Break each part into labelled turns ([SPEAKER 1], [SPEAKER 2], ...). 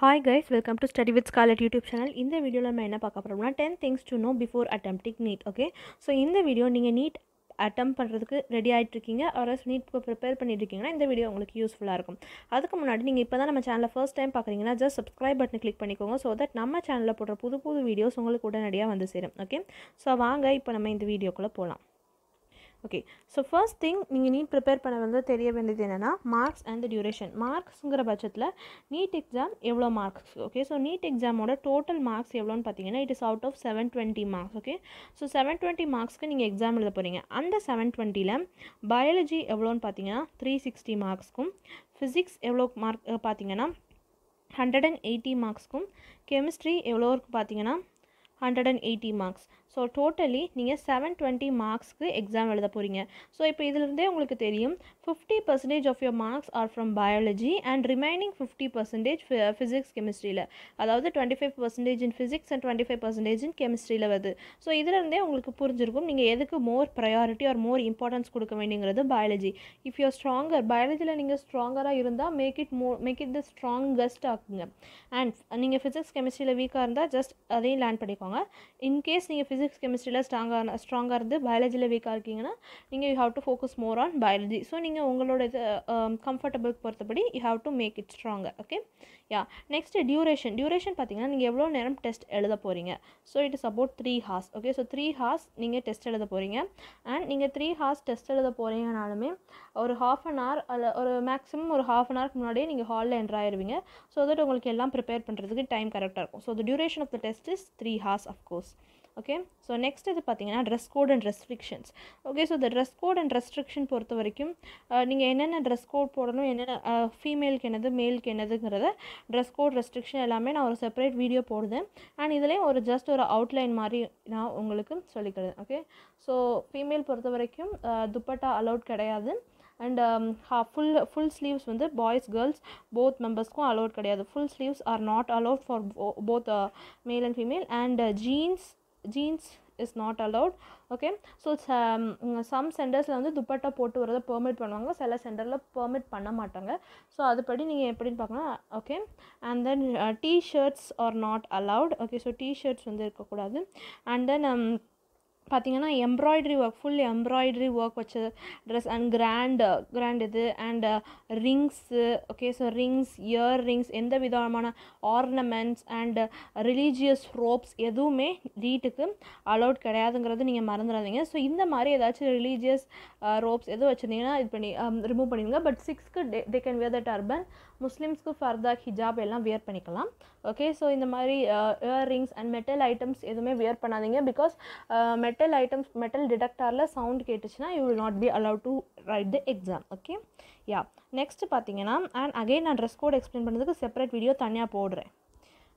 [SPEAKER 1] hi guys welcome to study with Scarlet YouTube channel இந்த வீடியோவில் நம்ம என்ன பார்க்க போகிறோம்னா ten things to know before attempting NEET okay so இந்த வீடியோ நீங்கள் நீட் அட்டம் பண்ணுறதுக்கு ரெடி ஆகிட்ருக்கீங்க ஆர்எஸ் நீட் ப்ரிப்பேர் பண்ணிட்டு இருக்கீங்கன்னா இந்த வீடியோ உங்களுக்கு யூஸ்ஃபுல்லாக இருக்கும் அதுக்கு முன்னாடி நீங்கள் இப்போ தான் நம்ம சேனலில் ஃபஸ்ட் டைம் பார்க்குறீங்கன்னா ஜஸ்ட் சப்ஸ்கிரைப் பட்டன் கிளிக் பண்ணிக்கோங்க ஸோ தட் நம்ம சேனலில் போடுற புது புது வீடியோஸ் உங்களுக்கு உடனடியாக வந்து சேரும் ஓகே ஸோ வாங்க இப்போ நம்ம இந்த வீடியோக்குள்ளே போகலாம் ஓகே ஸோ ஃபர்ஸ்ட் திங் நீங்கள் நீட் ப்ரிப்பேர் பண்ண வந்து தெரிய வேண்டியது என்னென்னா மார்க்ஸ் அண்ட் டியூரேஷன் மார்க்ஸுங்கிற பட்சத்தில் நீட் எக்ஸாம் எவ்வளோ மார்க்ஸ் ஓகே ஸோ நீட் எக்ஸாமோட டோட்டல் மார்க்ஸ் எவ்வளோன்னு பார்த்தீங்கன்னா it is out of seven twenty marks okay so seven twenty மார்க்ஸ்க்கு நீங்கள் எக்ஸாம் எழுத போகிறீங்க அந்த செவன் டுவெண்ட்டியில் பயாலஜி எவ்வளோன்னு பார்த்தீங்கன்னா த்ரீ சிக்ஸ்டி மார்க்ஸ்க்கும் ஃபிசிக்ஸ் எவ்வளோ மார்க் பார்த்தீங்கன்னா ஹண்ட்ரட் அண்ட் எயிட்டி மார்க்ஸ்க்கும் கெமிஸ்ட்ரி எவ்வளோ இருக்குது பார்த்தீங்கன்னா hundred and eighty marks so totally நீங்கள் செவன் டுவெண்ட்டி மார்க்ஸ்க்கு எக்ஸாம் எழுத போகிறீங்க ஸோ இப்போ இதிலிருந்தே உங்களுக்கு தெரியும் fifty percentage of your marks are from biology and remaining fifty percentage physics கெமிஸ்ட்ரியில் அதாவது twenty five percentage in physics and twenty five percentage in கெமிஸ்ட்ரியில் வருது ஸோ இதிலிருந்தே உங்களுக்கு புரிஞ்சிருக்கும் நீங்கள் எதுக்கு மோர் ப்ரையாரிட்டி ஆர் மோர் இம்பார்ட்டன்ஸ் கொடுக்க வேண்டியங்கிறது பயாலஜி இஃப் யூர் ஸ்ட்ராங்கர் பயாலஜியில் நீங்கள் ஸ்ட்ராங்கராக இருந்தால் make it more make it the strongest ஆக்குங்க அண்ட் நீங்கள் ஃபிசிக்ஸ் கெமிஸ்ட்ரியில் வீக்காக இருந்தால் ஜஸ்ட் அதையும் லேர்ன் பண்ணிக்கோங்க இன்கேஸ் நீங்கள் ஃபிசிக்ஸ் ஃபிசிக்ஸ் கெமிஸ்ட்ரியில் ஸ்ட்ராங்காக ஸ்ட்ராங்காக இருந்து பயாலஜியில் வீக்காக இருக்கீங்கன்னா நீங்கள் you have to focus more on biology so நீங்கள் உங்களோட இது um, கம்ஃபர்டபுள் பொறுத்தபடி you have to make it stronger okay yeah next duration duration பார்த்தீங்கன்னா நீங்கள் எவ்வளோ நேரம் டெஸ்ட் எழுத போகிறீங்க so it is about three hours okay so three hours நீங்கள் டெஸ்ட் எழுத போகிறீங்க அண்ட் நீங்கள் த்ரீ ஹார்ஸ் டெஸ்ட் எழுத போகிறீங்கனாலுமே ஒரு ஹாஃப் அன் ஹவர் அல்ல ஒரு மேக்ஸிமம் ஒரு ஹாஃப் அன் ஹவருக்கு முன்னாடியே நீங்கள் ஹாலில் என்ட்ரு ஆயிடுவீங்க ஸோ தட் உங்களுக்கு எல்லாம் ப்ரிப்பேர் பண்ணுறதுக்கு டைம் கரெக்டாக இருக்கும் so the duration of the test is three hours of course okay so next இது பார்த்தீங்கன்னா dress code and restrictions okay so இந்த ட்ரெஸ் கோட் அண்ட் ரெஸ்ட்ரிக்ஷன் பொறுத்த வரைக்கும் நீங்கள் என்னென்ன ட்ரெஸ் கோட் போடணும் என்னென்ன ஃபீமேலுக்கு என்னது மேலுக்கு என்னதுங்கிறத ட்ரெஸ் கோட் ரெஸ்ட்ரிக்ஷன் எல்லாமே நான் ஒரு செப்பரேட் வீடியோ போடுதேன் அண்ட் இதுலேயும் ஒரு ஜஸ்ட் ஒரு அவுட்லைன் மாதிரி நான் உங்களுக்கு சொல்லிக்கிறது ஓகே ஸோ ஃபீமேல் பொறுத்த வரைக்கும் துப்பட்டா அலௌட் கிடையாது அண்ட் ஃபுல் ஃபுல் ஸ்லீவ்ஸ் வந்து பாய்ஸ் கேர்ள்ஸ் போத் மெம்பர்ஸ்க்கும் அலோட் கிடையாது full sleeves are not allowed for both male and female and jeans jeans is not allowed okay so some சென்டர்ஸில் வந்து துப்பட்டா போட்டு வரதை பெர்மிட் பண்ணுவாங்க சில சென்டரில் பெர்மிட் பண்ண மாட்டாங்க ஸோ அதுபடி நீங்கள் எப்படின்னு பார்க்கலாம் okay and then T shirts are not allowed okay so T shirts வந்து இருக்கக்கூடாது அண்ட் தென் பார்த்திங்கன்னா embroidery work full embroidery work வச்ச ட்ரெஸ் அண்ட் கிராண்டு கிராண்ட் இது and rings okay so rings ear rings எந்த விதமான ஆர்னமெண்ட்ஸ் அண்டு ரிலீஜியஸ் ரோப்ஸ் எதுவுமே வீட்டுக்கு allot கிடையாதுங்கிறது நீங்கள் மறந்துடாதீங்க ஸோ இந்த மாதிரி ஏதாச்சும் ரிலீஜியஸ் ரோப்ஸ் uh, எதுவும் வச்சுருந்தீங்கன்னா இது பண்ணி ரிமூவ் um, பண்ணிடுங்க பட் சிக்ஸ்க்கு டே they can wear the turban முஸ்லீம்ஸ்க்கு ஃபர்தா ஹிஜாப் எல்லாம் வியர் பண்ணிக்கலாம் ஓகே ஸோ இந்த மாதிரி இயர்ரிங்ஸ் அண்ட் மெட்டல் ஐட்டம்ஸ் எதுவுமே வியர் பண்ணாதீங்க பிகாஸ் மெட்டல் ஐட்டம்ஸ் மெட்டல் டிடெக்டாரில் சவுண்ட் கேட்டுச்சுன்னா you will not be allowed to write the exam okay yeah next பார்த்தீங்கன்னா அண்ட் அகைன் நான் ட்ரெஸ் கோட் எக்ஸ்பிளைன் பண்ணுறதுக்கு செப்பரேட் வீடியோ தனியாக போடுறேன்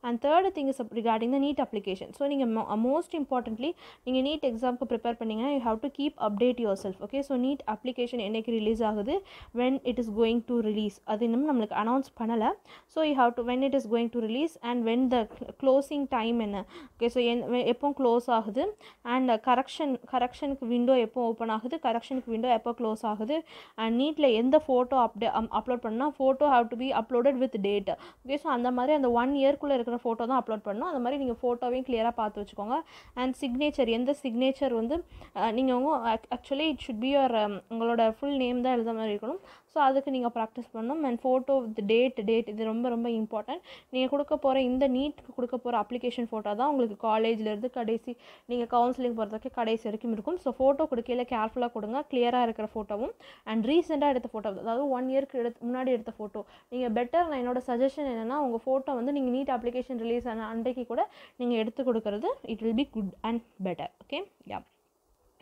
[SPEAKER 1] and third thing is regarding the NEET application so நீங்கள் மோ most importantly நீங்கள் NEET எக்ஸாமுக்கு prepare பண்ணிங்கன்னா you have to keep update your self okay so NEET application என்னைக்கு ரிலீஸ் ஆகுது when it is going to release அது இன்னும் நம்மளுக்கு அனௌன்ஸ் பண்ணலை so you have to when it is going to release and when the closing time என்ன okay so என் எப்போ close ஆகுது அண்ட் கரெக்ஷன் கரெக்ஷனுக்கு விண்டோ எப்போ ஓப்பன் ஆகுது கரெக்ஷனுக்கு விண்டோ எப்போ க்ளோஸ் ஆகுது அண்ட் நீட்டில் எந்த ஃபோட்டோ அப்டே அப்லோட் பண்ணால் photo have to be uploaded with date okay so அந்த மாதிரி அந்த ஒன் இயர்க்குள்ளே இருக்க இருக்கிற ஃபோட்டோ தான் அப்லோட் பண்ணணும் அந்த மாதிரி நீங்கள் ஃபோட்டோவையும் கிளியராக பார்த்து வச்சுக்கோங்க அண்ட் சிக்னேச்சர் எந்த சிக்னேச்சர் வந்து நீங்கள் உங்கள் actually it should be your உங்களோட ஃபுல் நேம் தான் எழுத மாதிரி இருக்கணும் ஸோ அதுக்கு நீங்கள் ப்ராக்டிஸ் பண்ணணும் and photo with date date இது ரொம்ப ரொம்ப இம்பார்ட்டன்ட் நீங்கள் கொடுக்க போகிற இந்த நீட்டுக்கு கொடுக்க போகிற அப்ளிகேஷன் ஃபோட்டோ தான் உங்களுக்கு காலேஜ்லேருந்து கடைசி நீங்கள் கவுன்சிலிங் போகிறதுக்கு கடைசி வரைக்கும் இருக்கும் ஸோ ஃபோட்டோ கொடுக்கையில் கேர்ஃபுல்லாக கொடுங்க கிளியராக இருக்கிற ஃபோட்டோவும் அண்ட் ரீசெண்டாக எடுத்த ஃபோட்டோ அதாவது ஒன் இயர்க்கு எடுத்து முன்னாடி எடுத்த ஃபோட்டோ நீங்கள் பெட்டர் நான் என்னோடய சஜஷன் என்னென்னா உங்கள் ஃபோட்டோ வந்து நீங்கள் நீட் அப்ளிகேஷன் ரிலீஸ் ஆன அன்றைக்கு கூட நீங்கள் எடுத்து கொடுக்குறது it will be good and better okay yeah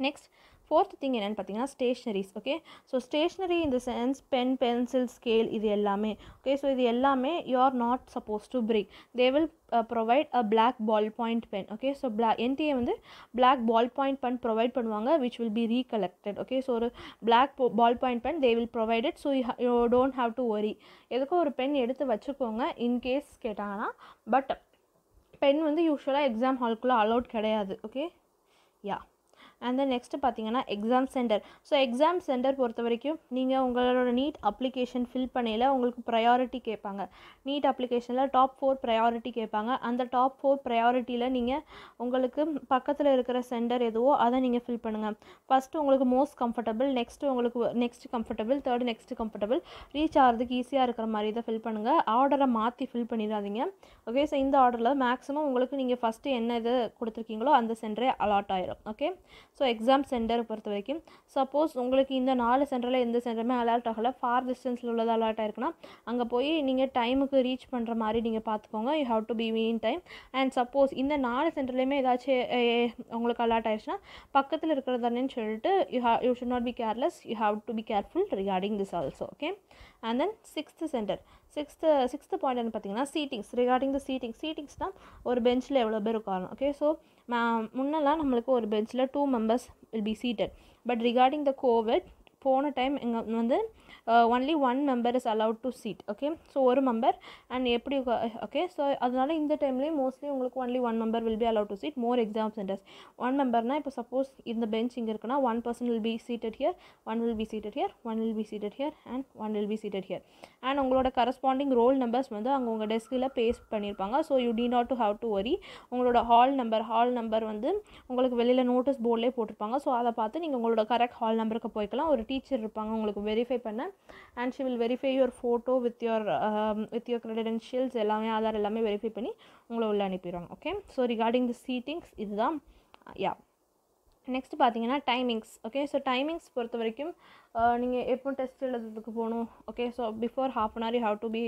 [SPEAKER 1] next fourth thing என்னென்னு பார்த்தீங்கன்னா ஸ்டேஷ்னரிஸ் ஓகே ஸோ ஸ்டேஷ்னரி இந்த சென்ஸ் பென் பென்சில் ஸ்கேல் இது எல்லாமே ஓகே ஸோ இது எல்லாமே you are not suppose to bring they will provide a black ball point pen okay so black NTA வந்து black ball point pen provide பண்ணுவாங்க which will be recollected okay so ஒரு black ball point pen they will provided so you don't have to worry எதுக்கும் ஒரு pen எடுத்து வச்சுக்கோங்க in case கேட்டாங்கன்னா but pen வந்து யூஸ்வலாக எக்ஸாம் ஹால்குள்ளே அலௌட் கிடையாது okay yeah and then next பார்த்தீங்கன்னா exam centre so exam centre பொறுத்த வரைக்கும் நீங்கள் உங்களோட நீட் அப்ளிகேஷன் ஃபில் பண்ணியில் உங்களுக்கு ப்ரையாரிட்டி கேட்பாங்க நீட் அப்ளிகேஷனில் டாப் ஃபோர் ப்ரையாரிட்டி கேட்பாங்க அந்த டாப் ஃபோர் ப்ரையாரிட்டியில் நீங்கள் உங்களுக்கு பக்கத்தில் இருக்கிற சென்டர் எதுவோ அதை நீங்கள் ஃபில் பண்ணுங்கள் ஃபஸ்ட்டு உங்களுக்கு மோஸ்ட் கம்ஃபர்டபுள் நெக்ஸ்ட்டு உங்களுக்கு next comfortable third next comfortable reach ஆகிறதுக்கு ஈஸியாக இருக்கிற மாதிரி இதை ஃபில் பண்ணுங்கள் ஆர்டரை மாற்றி ஃபில் பண்ணிடாதீங்க ஓகே ஸோ இந்த ஆர்டரில் மேக்ஸிமம் உங்களுக்கு நீங்கள் ஃபஸ்ட்டு என்ன இது கொடுத்துருக்கீங்களோ அந்த சென்டரே அலாட் ஆயிரும் ஓகே ஸோ எக்ஸாம் சென்டர் பொறுத்த வரைக்கும் சப்போஸ் உங்களுக்கு இந்த நாலு சென்டரில் எந்த சென்டருமே அலர்ட் ஆகலை ஃபார் டிஸ்டன்ஸில் உள்ளது அலர்ட் ஆயிருக்குன்னா அங்கே போய் நீங்கள் டைமுக்கு ரீச் பண்ணுற மாதிரி நீங்கள் பார்த்துக்கோங்க you have to be mean time and suppose இந்த நாலு சென்டர்லேயுமே ஏதாச்சும் உங்களுக்கு அலர்ட் ஆயிடுச்சுன்னா பக்கத்தில் இருக்கிறதானேன்னு சொல்லிட்டு you have you should not be careless you have to be careful regarding this also okay and then sixth centre sixth sixth point என்ன பார்த்தீங்கன்னா seatings regarding the seating seatings தான் ஒரு பெஞ்சில் எவ்வளோ பேர் உட்காரணும் ஓகே ஸோ முன்னெல்லாம் நம்மளுக்கு ஒரு பெஞ்சில் two members will be seated but regarding the COVID போன டைம் இங்கே வந்து only one member is allowed to seat okay so ஒரு மெம்பர் அண்ட் எப்படி ஓகே ஸோ அதனால் இந்த டைம்லேயும் மோஸ்ட்லி உங்களுக்கு only one member will be allowed to seat more exam centres one மெம்பர்னால் இப்போ சப்போஸ் இந்த பெஞ்ச் இங்கே இருக்குன்னா one person will be seated here one will be seated here one will be seated here and one will be seated here and உங்களோட corresponding roll numbers வந்து அங்கே உங்கள் டெஸ்கில் பேஸ்ட் பண்ணியிருப்பாங்க so you do not to have to worry உங்களோட hall number hall number வந்து உங்களுக்கு வெளியில் நோட்டீஸ் போர்டில் போட்டிருப்பாங்க ஸோ அதை பார்த்து நீங்கள் உங்களோட கரெக்ட் ஹால் நம்பருக்கு போய்க்கலாம் ஒரு டீச்சர் இருப்பாங்க உங்களுக்கு வெரிஃபை பண்ண and she will verify your photo with your with your credentials எல்லாமே ஆதார் எல்லாமே வெரிஃபை பண்ணி உங்களை உள்ளே அனுப்பிடுவாங்க okay so regarding the seatings இதுதான் யா நெக்ஸ்ட் பார்த்தீங்கன்னா டைமிங்ஸ் ஓகே ஸோ டைமிங்ஸ் பொறுத்த வரைக்கும் நீங்கள் எப்போ டெஸ்ட் எழுதுறதுக்கு போகணும் okay so before half an hour you have to be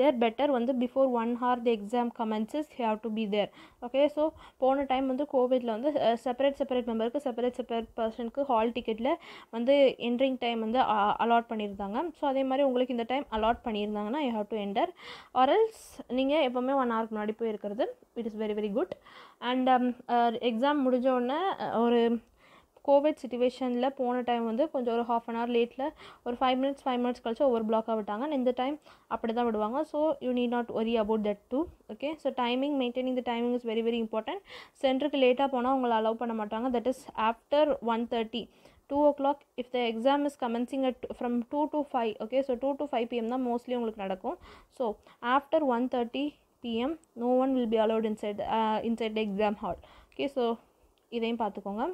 [SPEAKER 1] there better வந்து before one hour the exam commences you have to be there okay so போன time வந்து கோவிடில் வந்து செப்பரேட் செப்பரேட் மெம்பருக்கு செப்பரேட் செப்பரேட் பர்சனுக்கு hall டிக்கெட்டில் வந்து entering time வந்து அலாட் பண்ணியிருந்தாங்க ஸோ அதே மாதிரி உங்களுக்கு இந்த டைம் அலாட் பண்ணியிருந்தாங்கன்னா you have to enter or else நீங்கள் எப்போவுமே ஒன் ஹவருக்கு முன்னாடி போய் இருக்கிறது it is very very good and exam முடிஞ்ச உடனே ஒரு கோவிட் சுச்சுவேஷனில் போன டைம் வந்து கொஞ்சம் ஒரு ஹாஃப் அன் ஹவர் லேட்டில் ஒரு ஃபைவ் மினிட்ஸ் ஃபைவ் மினிட்ஸ் கழிச்சு ஒவ்வொரு பிளாக்காக விட்டாங்க இந்த டைம் அப்படி தான் விடுவாங்க so you need not worry about that too okay so timing maintaining the timing is very very important சென்டருக்கு லேட்டாக போனால் அவங்களை அலோவ் பண்ண மாட்டாங்க that is after one thirty two o'clock if the exam is commencing at from two to five okay so two to five PM தான் mostly உங்களுக்கு நடக்கும் so after one thirty PM no one will be allowed inside inside the exam hall okay so இதையும் பார்த்துக்கோங்க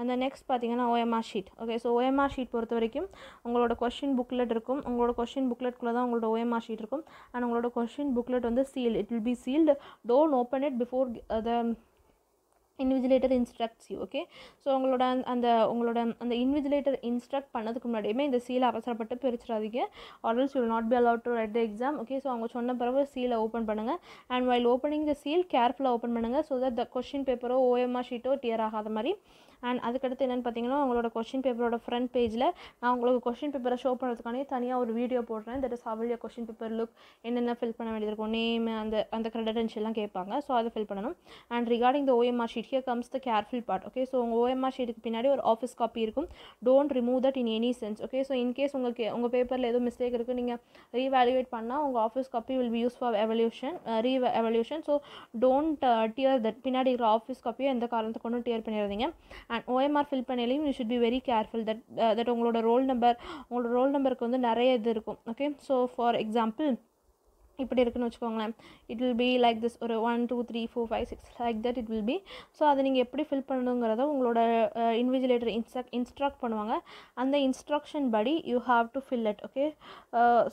[SPEAKER 1] அந்த next பார்த்தீங்கன்னா OMR sheet okay so OMR sheet பொறுத்த வரைக்கும் உங்களோட கொஷின் புக்லெட் இருக்கும் உங்களோட கொஷின் புக்லெட்டுக்குள்ள தான் உங்களோட ஓஎம்ஆர் ஷீட் இருக்கும் அண்ட் உங்களோட கொஷின் புக்லெட் வந்து seal it will be sealed don't open it before the invigilator instructs you okay so உங்களோட அந்த உங்களோட அந்த இன்விஜிலேட்டர் இன்ஸ்ட்ரக்ட் பண்ணதுக்கு முன்னாடியுமே இந்த சீலை அவசரப்பட்டு பிரிச்சிடாதீங்க or else you not be allowed to write exam okay so அவங்க சொன்ன பிறகு சீலை ஓப்பன் பண்ணுங்கள் and while opening the seal கேர்ஃபுல்லாக ஓப்பன் பண்ணுங்கள் ஸோ தட் த கொஷின் பேப்பரோ ஓஎம்ஆர் ஷீட்டோ டியர் ஆகாத மாதிரி அண்ட் அதுக்கடுத்து என்னென்னு பார்த்தீங்கன்னா உங்களோட கொஷின் பேப்பரோட ஃப்ரண்ட் பேஜில் நான் உங்களுக்கு கொஷின் பேப்பரை ஷோ பண்ணுறதுக்கானே தனியாக ஒரு வீடியோ போடுறேன் தட் இஸ் அவளிய கொஷின் பேப்பர் லுக் என்னென்ன ஃபில் பண்ண வேண்டியது இருக்கும் நேம் அந்த அந்த கிரெடென்ஷியல்லாம் கேட்பாங்க ஸோ அதை ஃபில் பண்ணணும் and regarding the OMR sheet here comes the careful part okay so உங்கள் ஓஎம்ஆர் ஷீட்டுக்கு பின்னாடி ஒரு ஆஃபீஸ் காப்பி இருக்கும் don't remove that in any sense okay so in case உங்களுக்கு உங்கள் பேப்பரில் ஏதோ மிஸ்டேக் இருக்குது நீங்கள் ரீவேல்யூவேட் பண்ணால் உங்கள் office copy will be use for evaluation reevaluation so don't tear that பின்னாடி இருக்கிற ஆஃபீஸ் காப்பியை எந்த காரணத்தை கொண்டு டியர் பண்ணிடுறீங்க அண்ட் ஓஎம்ஆர் ஃபில் பண்ணலையும் you should be very careful that that உங்களோட ரோல் நம்பர் உங்களோட ரோல் நம்பருக்கு வந்து நிறைய இது இருக்கும் ஓகே ஸோ ஃபார் எக்ஸாம்பிள் இப்படி இருக்குன்னு வச்சுக்கோங்களேன் it will be like this ஒரு one two three four five six like that it will be so அதை நீங்கள் எப்படி ஃபில் பண்ணணுங்கிறத உங்களோட இன்விஜிலேட்டர் இன்ஸ்ட்ரக் இன்ஸ்ட்ரக்ட் பண்ணுவாங்க அந்த இன்ஸ்ட்ரக்ஷன் படி you have to fill it okay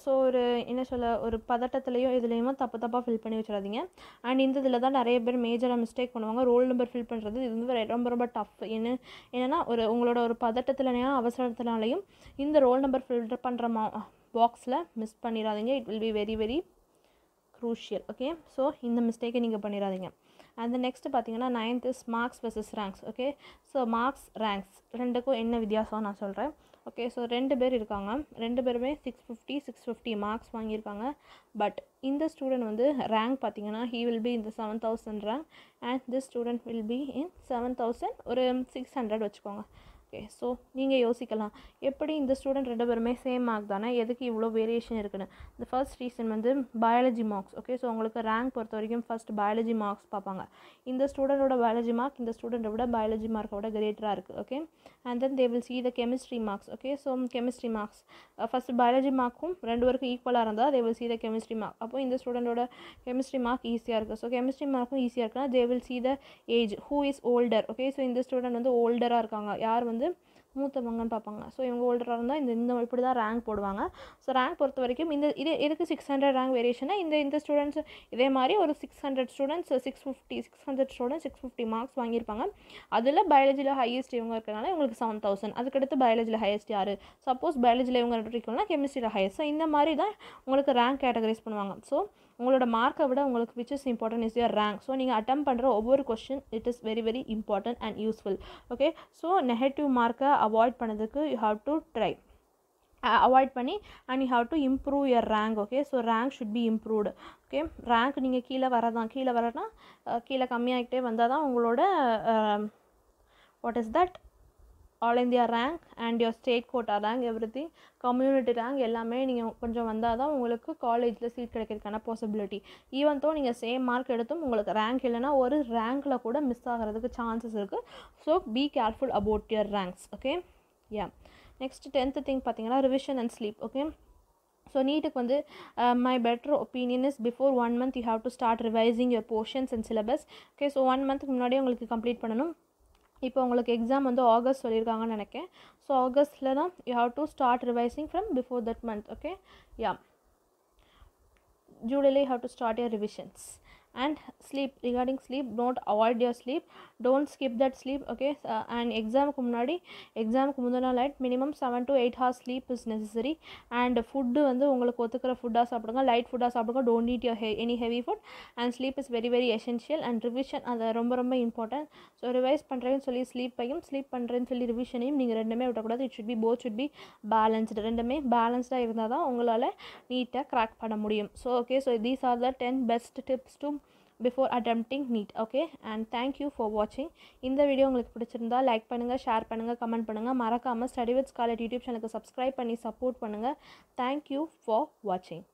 [SPEAKER 1] so ஒரு என்ன சொல்ல ஒரு பதட்டத்துலேயும் இதுலேயுமோ தப்பு தப்பாக ஃபில் பண்ணி வச்சிடாதீங்க அண்ட் இந்த இதில் தான் நிறைய பேர் மேஜராக மிஸ்டேக் பண்ணுவாங்க ரோல் நம்பர் ஃபில் பண்ணுறது இது வந்து ரொம்ப ரொம்ப டஃப் என்ன என்னென்னா ஒரு உங்களோட ஒரு பதட்டத்துலனையும் அவசரத்துனாலையும் இந்த ரோல் நம்பர் ஃபில்டர் பண்ணுற மா பாக்ஸில் மிஸ் பண்ணிடாதீங்க it will be very very crucial okay so இந்த மிஸ்டேக்கை நீங்கள் பண்ணிடாதீங்க அண்ட் நெக்ஸ்ட் பார்த்தீங்கன்னா ninth is marks versus ranks okay so marks ranks ரெண்டுக்கும் என்ன வித்தியாசம் நான் சொல்கிறேன் ஓகே ஸோ ரெண்டு பேர் இருக்காங்க ரெண்டு பேருமே six fifty six fifty marks வாங்கியிருக்காங்க பட் இந்த ஸ்டூடெண்ட் வந்து ரேங்க் பார்த்தீங்கன்னா ஹீ வில் பி இந்த seven thousand rank and this student will be in seven thousand ஒரு சிக்ஸ் ஹண்ட்ரட் வச்சுக்கோங்க ஓகே ஸோ நீங்கள் யோசிக்கலாம் எப்படி இந்த ஸ்டூடெண்ட் ரெண்டு பேருமே சேம் மார்க் தானே எதுக்கு இவ்வளோ வேரியேஷன் இருக்குன்னு இந்த ஃபர்ஸ்ட் ரீசன் வந்து பயாலஜி மார்க்ஸ் ஓகே ஸோ உங்களுக்கு ரேங்க் பொறுத்த வரைக்கும் ஃபஸ்ட் பயாலஜி மார்க்ஸ் பார்ப்பாங்க இந்த ஸ்டூடெண்டோட பயாலஜி மார்க் இந்த ஸ்டூடெண்ட்டை விட பயாலஜி மார்க்கோட கிரேட்டராக இருக்குது okay and then they will see the chemistry marks okay so chemistry marks first biology மார்க்கும் ரெண்டு பேருக்கும் ஈக்குவலாக இருந்தால் they will see the chemistry mark அப்போ இந்த ஸ்டூடெண்டோட கெமிஸ்ட்ரி மார்க் ஈஸியாக இருக்குது ஸோ கெமிஸ்ட்ரி மார்க்கும் ஈஸியாக இருக்குன்னா they will see the age who is older okay so இந்த ஸ்டூடெண்ட் வந்து ஓல்டராக இருக்காங்க யார் வந்து வந்து மூத்தவங்கன்னு பார்ப்பாங்க ஸோ இவங்க ஓல்டராக இருந்தால் இந்த இந்த இப்படி தான் ரேங்க் போடுவாங்க ஸோ ரேங்க் பொறுத்த வரைக்கும் இந்த இது எதுக்கு சிக்ஸ் ஹண்ட்ரட் ரேங்க் வேரியேஷனாக இந்த இந்த ஸ்டூடெண்ட்ஸ் இதே மாதிரி ஒரு six hundred students six fifty six hundred students six fifty marks வாங்கியிருப்பாங்க அதில் பயாலஜியில் ஹையஸ்ட் இவங்க இருக்கிறனால இவங்களுக்கு செவன் தௌசண்ட் அதுக்கடுத்து பயாலஜியில் ஹையஸ்ட் யார் சப்போஸ் பயாலஜியில் இவங்க இருக்கும்னா கெமிஸ்ட்ரியில் ஹையஸ்ட் ஸோ இந்த மாதிரி தான் உங்களுக்கு ரேங்க் கேட்டகரைஸ் பண்ணுவாங்க ஸோ உங்களோட மார்க்கை விட உங்களுக்கு which is important is your rank so நீங்கள் அட்டம் பண்ணுற ஒவ்வொரு question it is very very important and useful okay so negative மார்க்கை அவாய்ட் பண்ணதுக்கு you have to try avoid பண்ணி and you have to improve your rank okay so rank should be improved okay rank நீங்கள் கீழே வரதான் கீழே வரனா கீழே கம்மியாகிட்டே வந்தால் தான் உங்களோட what is that all India rank and your state quota rank everything community rank எல்லாமே நீங்கள் கொஞ்சம் வந்தால் தான் உங்களுக்கு காலேஜில் சீட் கிடைக்கிறதுக்கான பாசிபிலிட்டி ஈவன் தோ நீங்கள் சேம் மார்க் எடுத்தும் உங்களுக்கு ரேங்க் இல்லைனா ஒரு ரேங்க்கில் கூட மிஸ் ஆகிறதுக்கு சான்சஸ் இருக்குது so be careful about your ranks okay yeah next tenth thing பார்த்தீங்கன்னா revision and sleep okay so நீட்டுக்கு வந்து my better opinion is before one month you have to start revising your portions and syllabus okay so one மந்த்துக்கு முன்னாடியே உங்களுக்கு complete பண்ணணும் இப்போ உங்களுக்கு exam வந்து ஆகஸ்ட் சொல்லியிருக்காங்கன்னு நினைக்கிறேன் ஸோ ஆகஸ்டில் தான் you have to start revising from before that month okay yeah ஜூலையில் you have to start your revisions and sleep regarding sleep don't avoid your sleep don't skip that sleep okay and எக்ஸாமுக்கு முன்னாடி எக்ஸாமுக்கு munadi light minimum seven to eight hours sleep is hours and food வந்து உங்களுக்கு ஒத்துக்கிற ஃபுட்டாக சாப்பிடுங்க light ஃபுட்டாக சாப்பிடுங்க don't need your he any heavy food and sleep is very very essential and revision அது ரொம்ப ரொம்ப இம்பார்ட்டன்ட் ஸோ ரிவைஸ் பண்ணுறேன்னு சொல்லி ஸ்லீப்பையும் ஸ்லீப் பண்ணுறேன்னு சொல்லி ரிவிஷனையும் நீங்கள் ரெண்டுமே விடக்கூடாது it should be both should be balanced ரெண்டுமே பேலன்ஸ்டாக இருந்தால் தான் உங்களால் நீட்டாக கிராக் பண்ண முடியும் so okay so these are the ten best tips to before attempting NEET okay and thank you for வாட்சிங் இந்த வீடியோ உங்களுக்கு பிடிச்சிருந்தா லைக் பண்ணுங்கள் ஷேர் பண்ணுங்கள் கமெண்ட் பண்ணுங்கள் மறக்காமல் ஸ்டடி வித் ஸ்காலர் யூடியூப் சேனலுக்கு சப்ஸ்கிரைப் பண்ணி சப்போர்ட் பண்ணுங்கள் தேங்க்யூ ஃபார் வாட்சிங்